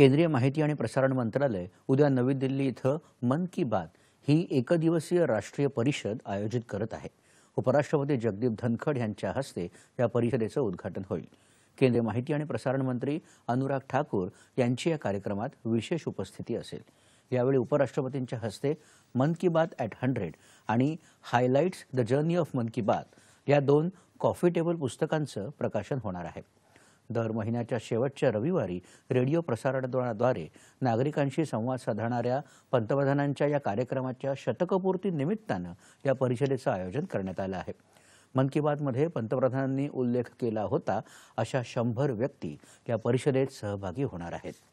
केंद्रीय माहिती आणि प्रसारण मंत्रालय उद्या नवी दिल्ली इथं मन की बात ही एकदिवसीय राष्ट्रीय परिषद आयोजित करत आहे उपराष्ट्रपती जगदीप धनखड यांच्या हस्ते या परिषदेचं उद्घाटन होईल केंद्रीय माहिती आणि प्रसारण मंत्री अनुराग ठाकूर यांची या कार्यक्रमात विशेष उपस्थिती असेल यावेळी उपराष्ट्रपतींच्या हस्ते मन की बात ॲट हंड्रेड आणि highlights the journey of Mann Ki बात या दोन कॉफी टेबल पुस्तकांचं प्रकाशन होणार आहे दर महिन्याच्या शेवटच्या रविवारी रेडिओ प्रसारणाद्वारे नागरिकांशी संवाद साधणाऱ्या पंतप्रधानांच्या या कार्यक्रमाच्या शतकपूर्ती निमित्तानं या परिषदेचं आयोजन करण्यात आलं आहे मन की बातमध्ये पंतप्रधानांनी उल्लेख केला होता अशा शंभर व्यक्ती या परिषदेत सहभागी होणार आहेत